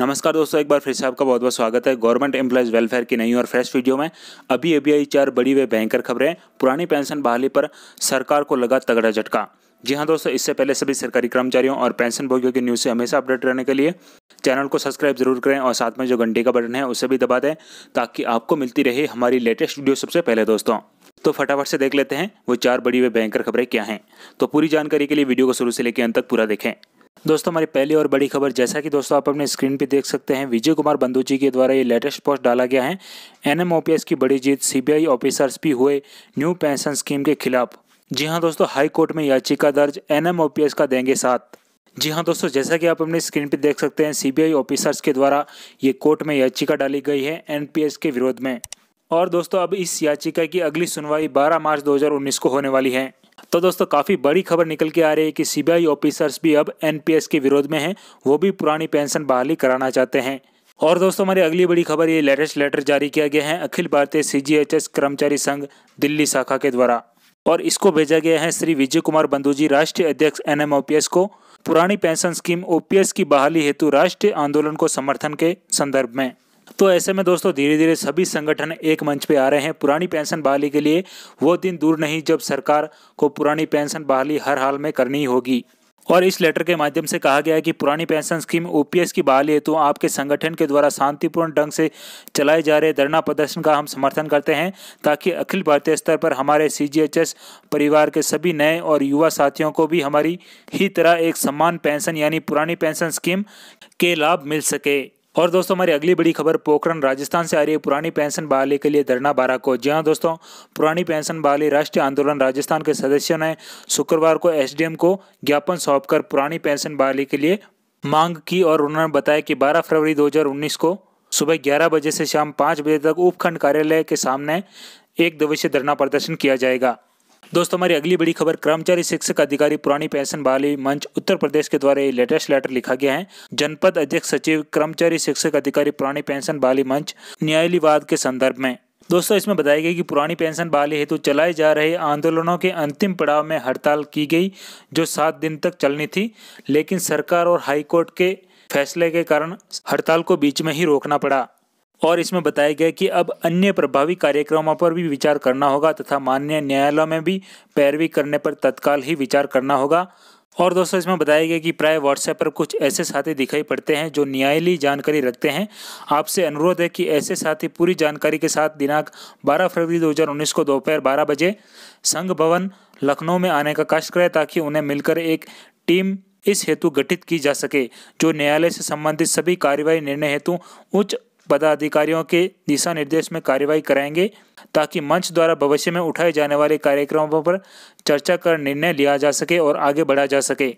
नमस्कार दोस्तों एक बार फिर से आपका बहुत बहुत स्वागत है गवर्नमेंट एम्प्लॉयज़ वेलफेयर की नई और फ्रेश वीडियो में अभी अभी आई चार बड़ी वे भयंकर खबरें पुरानी पेंशन बहाली पर सरकार को लगा तगड़ा झटका जी हाँ दोस्तों इससे पहले सभी सरकारी कर्मचारियों और पेंशन भोगियों की न्यूज़ से हमेशा अपडेट रहने के लिए चैनल को सब्सक्राइब जरूर करें और साथ में जो घंटे का बटन है उसे भी दबा दें ताकि आपको मिलती रहे हमारी लेटेस्ट वीडियो सबसे पहले दोस्तों तो फटाफट से देख लेते हैं वो चार बड़ी वे भयंकर खबरें क्या हैं तो पूरी जानकारी के लिए वीडियो को शुरू से लेकर अंत तक पूरा देखें दोस्तों हमारी पहली और बड़ी खबर जैसा कि दोस्तों आप अपने स्क्रीन पे देख सकते हैं विजय कुमार जी के द्वारा ये लेटेस्ट पोस्ट डाला गया है एनएमओपीएस की बड़ी जीत सीबीआई ऑफिसर्स भी हुए न्यू पेंशन स्कीम के खिलाफ जी हाँ दोस्तों हाई कोर्ट में याचिका दर्ज एनएमओपीएस का देंगे साथ जी हाँ दोस्तों जैसा कि आप अपने स्क्रीन पर देख सकते हैं सी ऑफिसर्स के द्वारा ये कोर्ट में याचिका डाली गई है एन के विरोध में और दोस्तों अब इस याचिका की अगली सुनवाई बारह मार्च दो को होने वाली है तो दोस्तों काफ़ी बड़ी खबर निकल के आ रही है कि सीबीआई ऑफिसर्स भी अब एनपीएस के विरोध में हैं वो भी पुरानी पेंशन बहाली कराना चाहते हैं और दोस्तों हमारी अगली बड़ी खबर ये लेटेस्ट लेटर जारी किया गया है अखिल भारतीय सीजीएचएस कर्मचारी संघ दिल्ली शाखा के द्वारा और इसको भेजा गया है श्री विजय कुमार बंधुजी राष्ट्रीय अध्यक्ष ओपीएस को पुरानी पेंशन स्कीम ओपीएस की बहाली हेतु राष्ट्रीय आंदोलन को समर्थन के संदर्भ में तो ऐसे में दोस्तों धीरे धीरे सभी संगठन एक मंच पे आ रहे हैं पुरानी पेंशन बहाली के लिए वो दिन दूर नहीं जब सरकार को पुरानी पेंशन बहाली हर हाल में करनी होगी और इस लेटर के माध्यम से कहा गया है कि पुरानी पेंशन स्कीम ओपीएस की बहाली हेतु तो आपके संगठन के द्वारा शांतिपूर्ण ढंग से चलाए जा रहे धरना प्रदर्शन का हम समर्थन करते हैं ताकि अखिल भारतीय स्तर पर हमारे सीजीएचएस परिवार के सभी नए और युवा साथियों को भी हमारी ही तरह एक सम्मान पेंशन यानी पुरानी पेंशन स्कीम के लाभ मिल सके और दोस्तों हमारी अगली बड़ी खबर पोखरण राजस्थान से आ रही है पुरानी पेंशन बहाली के लिए धरना बारह को जी हाँ दोस्तों पुरानी पेंशन बहाली राष्ट्रीय आंदोलन राजस्थान के सदस्यों ने शुक्रवार को एसडीएम को ज्ञापन सौंपकर पुरानी पेंशन बहाली के लिए मांग की और उन्होंने बताया कि 12 फरवरी 2019 को सुबह 11 बजे से शाम 5 बजे तक उपखंड कार्यालय के सामने एक दिवसीय धरना प्रदर्शन किया जाएगा दोस्तों हमारी अगली बड़ी खबर कर्मचारी शिक्षक अधिकारी पुरानी पेंशन बहाली मंच उत्तर प्रदेश के द्वारा ये लेटेस्ट लेटर लिखा गया है जनपद अध्यक्ष सचिव कर्मचारी शिक्षक अधिकारी पुरानी पेंशन बहाली मंच न्यायालयवाद के संदर्भ में दोस्तों इसमें बताया गया कि पुरानी पेंशन बहाली हेतु चलाए जा रहे आंदोलनों के अंतिम पड़ाव में हड़ताल की गई जो सात दिन तक चलनी थी लेकिन सरकार और हाईकोर्ट के फैसले के कारण हड़ताल को बीच में ही रोकना पड़ा और इसमें बताया गया कि अब अन्य प्रभावी कार्यक्रमों पर भी विचार करना होगा तथा माननीय न्यायालयों में भी पैरवी करने पर तत्काल ही विचार करना होगा और दोस्तों इसमें बताया गया कि प्राय व्हाट्सएप पर कुछ ऐसे साथी दिखाई पड़ते हैं जो न्यायालयी जानकारी रखते हैं आपसे अनुरोध है कि ऐसे साथी पूरी जानकारी के साथ दिनांक 12 फरवरी 2019 को दोपहर 12 बजे संघ भवन लखनऊ में आने का कष्ट करें ताकि उन्हें मिलकर एक टीम इस हेतु गठित की जा सके जो न्यायालय से संबंधित सभी कार्यवाही निर्णय हेतु उच्च पदाधिकारियों के दिशा निर्देश में कार्यवाही कराएंगे ताकि मंच द्वारा भविष्य में उठाए जाने वाले कार्यक्रमों पर चर्चा कर निर्णय लिया जा सके और आगे बढ़ा जा सके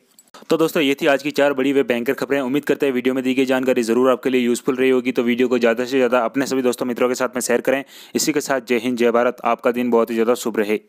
तो दोस्तों ये थी आज की चार बड़ी वे बैंकर खबरें उम्मीद करते हैं वीडियो में दी गई जानकारी जरूर आपके लिए यूजफुल रही होगी तो वीडियो को ज़्यादा से ज़्यादा अपने सभी दोस्तों मित्रों के साथ में शेयर करें इसी के साथ जय हिंद जय भारत आपका दिन बहुत ही ज़्यादा शुभ रहे